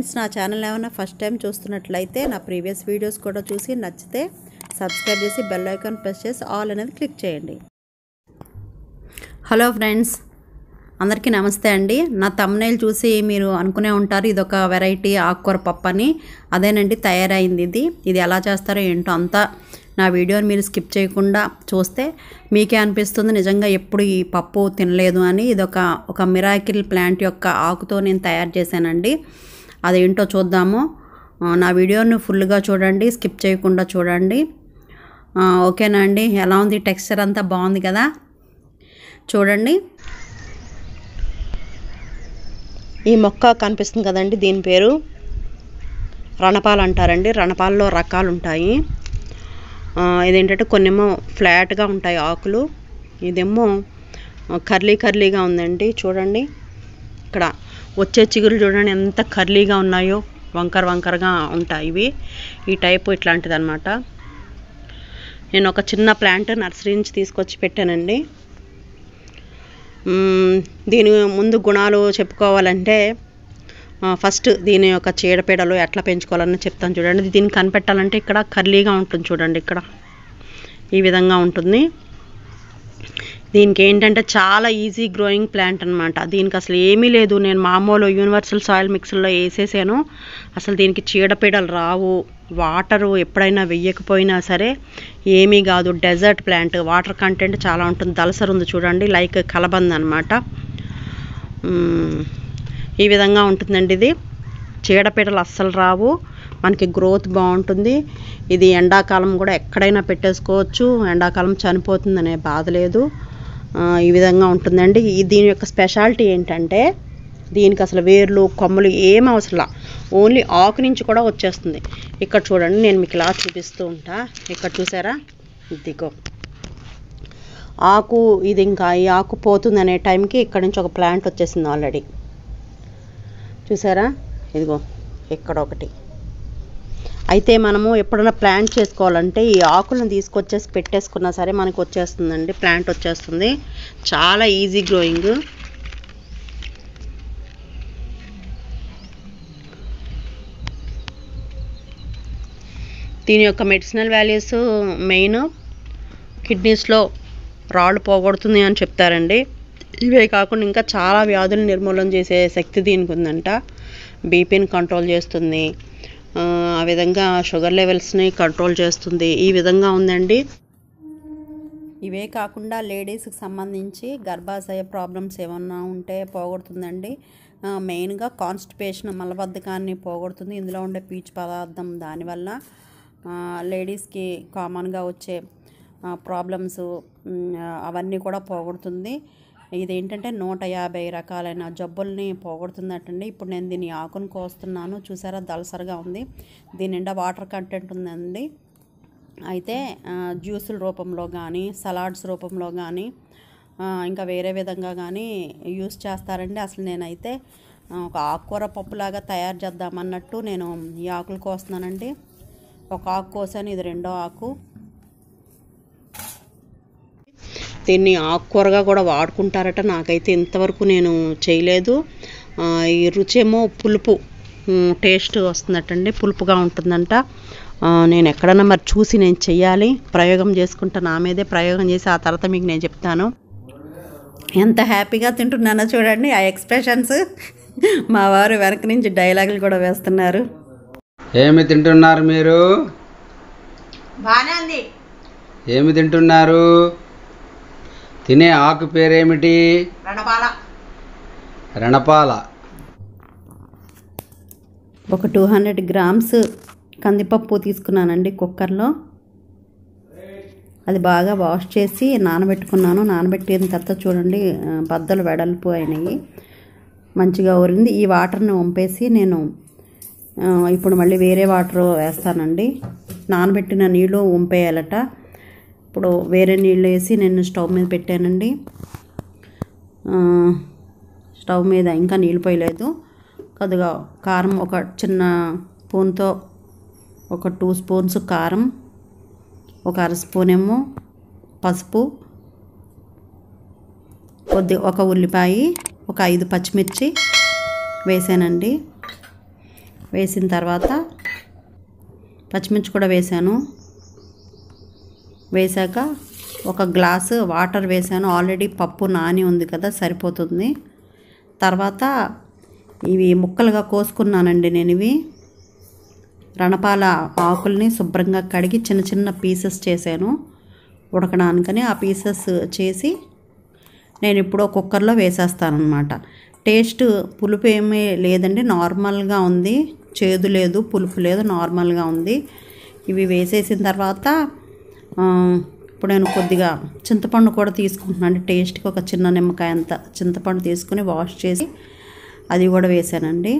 friends నా channel ఏమైనా first time చూస్తున్నట్లయితే నా ప్రీవియస్ వీడియోస్ కూడా చూసి నచ్చితే సబ్స్క్రైబ్ చేసి బెల్ ఐకాన్ ప్రెస్ చేసి ఆల్ అనేది క్లిక్ చేయండి హలో ఫ్రెండ్స్ అందరికీ నమస్తే అండి నా తమ్నైల్ చూసి మీరు అనుకునే ఉంటారు ఇది ఒక వెరైటీ ఆకుకూర పప్పు అని అదేనండి తయారైంది ఇది ఇది ఎలా చేస్తారో ఏంటో అంతా నా వీడియోని మీరు స్కిప్ చేయకుండా చూస్తే మీకే అనిపిస్తుంది నిజంగా ఎప్పుడు ఈ పప్పు తినలేదు అని ఇదొక ఒక మిరాకిల్ ప్లాంట్ యొక్క ఆకుతో నేను తయారు చేశానండి అదేంటో చూద్దాము నా వీడియోను ఫుల్గా చూడండి స్కిప్ చేయకుండా చూడండి ఓకేనా అండి ఎలా ఉంది టెక్స్చర్ అంతా బాగుంది కదా చూడండి ఈ మొక్క కనిపిస్తుంది కదండి దీని పేరు రణపాలు అంటారండి రణపాల్లో రకాలు ఉంటాయి ఇదేంటంటే కొన్నేమో ఫ్లాట్గా ఉంటాయి ఆకులు ఇదేమో కర్లీ కర్లీగా ఉందండి చూడండి ఇక్కడ వచ్చే చిగురు చూడండి ఎంత కర్లీగా ఉన్నాయో వంకర వంకరగా ఉంటాయి ఇవి ఈ టైపు ఇట్లాంటిది అనమాట నేను ఒక చిన్న ప్లాంట్ నర్సరీ నుంచి తీసుకొచ్చి పెట్టానండి దీని ముందు గుణాలు చెప్పుకోవాలంటే ఫస్ట్ దీని యొక్క చీడపీడలు ఎట్లా పెంచుకోవాలని చెప్తాను చూడండి దీన్ని కనిపెట్టాలంటే ఇక్కడ కర్లీగా ఉంటుంది చూడండి ఇక్కడ ఈ విధంగా ఉంటుంది దీనికి ఏంటంటే చాలా ఈజీ గ్రోయింగ్ ప్లాంట్ అనమాట దీనికి అసలు ఏమీ లేదు నేను మామూలు యూనివర్సల్ సాయిల్ మిక్స్లో వేసేసాను అసలు దీనికి చీడపీడలు రావు వాటరు ఎప్పుడైనా వెయ్యకపోయినా సరే ఏమీ కాదు డెజర్ట్ ప్లాంట్ వాటర్ కంటెంట్ చాలా ఉంటుంది దలసరు ఉంది చూడండి లైక్ కలబంద అనమాట ఈ విధంగా ఉంటుందండి ఇది చీడపీడలు అస్సలు రావు మనకి గ్రోత్ బాగుంటుంది ఇది ఎండాకాలం కూడా ఎక్కడైనా పెట్టేసుకోవచ్చు ఎండాకాలం చనిపోతుందనే బాధ లేదు ఈ విధంగా ఉంటుందండి దీని యొక్క స్పెషాలిటీ ఏంటంటే దీనికి అసలు వేర్లు కొమ్మలు ఏం అవసరం ఓన్లీ ఆకు నుంచి కూడా వచ్చేస్తుంది ఇక్కడ చూడండి నేను మీకు ఇలా చూపిస్తూ ఉంటా ఇక్కడ చూసారా ఇదిగో ఆకు ఇది ఇంకా ఈ ఆకు పోతుంది అనే టైంకి ఇక్కడ నుంచి ఒక ప్లాంట్ వచ్చేసింది ఆల్రెడీ చూసారా ఇదిగో ఇక్కడ ఒకటి అయితే మనము ఎప్పుడైనా ప్లాంట్ చేసుకోవాలంటే ఈ ఆకులను తీసుకొచ్చేసి పెట్టేసుకున్నా సరే మనకు వచ్చేస్తుందండి ప్లాంట్ వచ్చేస్తుంది చాలా ఈజీ గ్రోయింగ్ దీని యొక్క మెడిసినల్ వాల్యూస్ మెయిన్ కిడ్నీస్లో రాళ్ళు పోగొడుతుంది అని చెప్తారండి ఇవే కాకుండా ఇంకా చాలా వ్యాధులు నిర్మూలన చేసే శక్తి దీనికి ఉందంట బీపీని కంట్రోల్ చేస్తుంది ఆ విధంగా షుగర్ లెవెల్స్ని కంట్రోల్ చేస్తుంది ఈ విధంగా ఉందండి ఇవే కాకుండా లేడీస్కి సంబంధించి గర్భాశయ ప్రాబ్లమ్స్ ఏమన్నా ఉంటే పోగొడుతుందండి మెయిన్గా కాన్స్టిపేషన్ మలబద్ధకాన్ని పోగొడుతుంది ఇందులో ఉండే పీచు పదార్థం దానివల్ల లేడీస్కి కామన్గా వచ్చే ప్రాబ్లమ్స్ అవన్నీ కూడా పోగొడుతుంది ఇదేంటంటే నూట యాభై రకాలైన జబ్బుల్ని పోగొడుతుందటండి ఇప్పుడు నేను దీని ఆకును కోస్తున్నాను చూసారా దలసరిగా ఉంది దీని నిండా వాటర్ కంటెంట్ ఉందండి అయితే జ్యూసుల రూపంలో కానీ సలాడ్స్ రూపంలో కానీ ఇంకా వేరే విధంగా కానీ యూస్ చేస్తారండి అసలు నేనైతే ఒక ఆకుకూర పప్పులాగా తయారు చేద్దామన్నట్టు నేను ఈ ఆకులు కోస్తున్నానండి ఒక ఆకు కోసాను ఇది రెండో ఆకు దీన్ని ఆకుకూరగా కూడా వాడుకుంటారట నాకైతే ఇంతవరకు నేను చేయలేదు ఈ రుచేమో పులుపు టేస్ట్ వస్తుందటండి పులుపుగా ఉంటుందంట నేను ఎక్కడన్నా మరి చూసి నేను చెయ్యాలి ప్రయోగం చేసుకుంటా నా మీదే ప్రయోగం చేసి ఆ తర్వాత మీకు నేను చెప్తాను ఎంత హ్యాపీగా తింటున్నానో చూడండి ఆ ఎక్స్ప్రెషన్స్ మా వారు వెనక నుంచి డైలాగులు కూడా వేస్తున్నారు ఏమి తింటున్నారు మీరు బాగానే ఉంది ఏమి తింటున్నారు తినే ఆకు పేరేమిటి రణపాల ఒక టూ హండ్రెడ్ గ్రామ్స్ కందిపప్పు తీసుకున్నానండి కుక్కర్లో అది బాగా వాష్ చేసి నానబెట్టుకున్నాను నానబెట్టిన తర్వాత చూడండి బద్దలు వెడల్పు అయినాయి మంచిగా ఊరింది ఈ వాటర్ని వంపేసి నేను ఇప్పుడు మళ్ళీ వేరే వాటర్ వేస్తానండి నానబెట్టిన నీళ్ళు వంపేయాలట ఇప్పుడు వేరే నీళ్ళు వేసి నేను స్టవ్ మీద పెట్టానండి స్టవ్ మీద ఇంకా నీళ్ళు పోయలేదు కొద్దిగా కారం ఒక చిన్న స్పూన్తో ఒక టూ స్పూన్స్ కారం ఒక అర స్పూన్ ఏమో పసుపు కొద్ది ఒక ఉల్లిపాయ ఒక ఐదు పచ్చిమిర్చి వేసానండి వేసిన తర్వాత పచ్చిమిర్చి కూడా వేసాను వేశాక ఒక గ్లాసు వాటర్ వేసాను ఆల్రెడీ పప్పు నాని ఉంది కదా సరిపోతుంది తర్వాత ఇవి ముక్కలుగా కోసుకున్నానండి నేను ఇవి రణపాల ఆకుల్ని శుభ్రంగా కడిగి చిన్న చిన్న పీసెస్ చేశాను ఉడకడానికని ఆ పీసెస్ చేసి నేను ఇప్పుడు కుక్కర్లో వేసేస్తానమాట టేస్ట్ పులుపు ఏమీ లేదండి నార్మల్గా ఉంది చేదు లేదు పులుపు లేదు నార్మల్గా ఉంది ఇవి వేసేసిన తర్వాత ఇప్పుడు నేను కొద్దిగా చింతపండు కూడా తీసుకుంటున్నాను టేస్ట్కి ఒక చిన్న నిమ్మకాయ అంత చింతపండు తీసుకుని వాష్ చేసి అది కూడా వేసానండి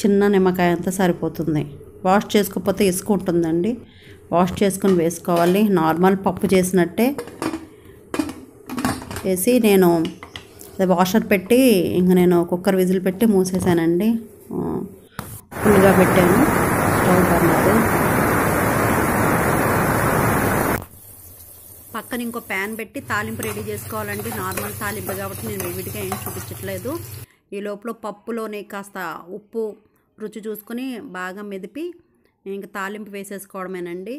చిన్న నిమ్మకాయ అంతా సరిపోతుంది వాష్ చేసుకోకపోతే వేసుకుంటుందండి వాష్ చేసుకుని వేసుకోవాలి నార్మల్ పప్పు చేసినట్టే వేసి నేను వాషర్ పెట్టి ఇంక నేను కుక్కర్ విజిల్ పెట్టి మూసేసానండి ఫుల్గా పెట్టాను స్టవ్ బర్నర్ పక్కన ఇంకో ప్యాన్ పెట్టి తాలింపు రెడీ చేసుకోవాలండి నార్మల్ తాలింపు కాబట్టి నేను విడిగా ఏం చూపించట్లేదు ఈ లోపల పప్పులోనే కాస్త ఉప్పు రుచి చూసుకుని బాగా మెదిపి ఇంకా తాలింపు వేసేసుకోవడమేనండి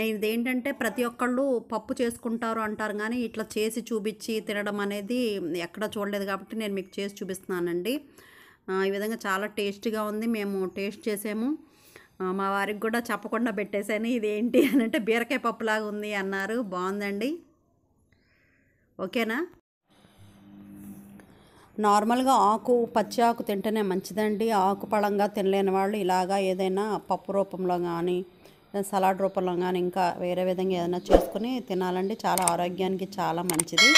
నేను ఇదేంటంటే ప్రతి ఒక్కళ్ళు పప్పు చేసుకుంటారు అంటారు కానీ ఇట్లా చేసి చూపించి తినడం అనేది ఎక్కడ చూడలేదు కాబట్టి నేను మీకు చేసి చూపిస్తున్నానండి ఈ విధంగా చాలా టేస్టీగా ఉంది మేము టేస్ట్ చేసాము మా వారికి కూడా చెప్పకుండా పెట్టేశాను ఇది ఏంటి అని అంటే బీరకాయ పప్పులాగా ఉంది అన్నారు బాగుందండి ఓకేనా నార్మల్గా ఆకు పచ్చి ఆకు తింటేనే మంచిదండి ఆకు పళంగా తినలేని వాళ్ళు ఇలాగా ఏదైనా పప్పు రూపంలో కానీ సలాడ్ రూపంలో కానీ ఇంకా వేరే విధంగా ఏదైనా చేసుకుని తినాలండి చాలా ఆరోగ్యానికి చాలా మంచిది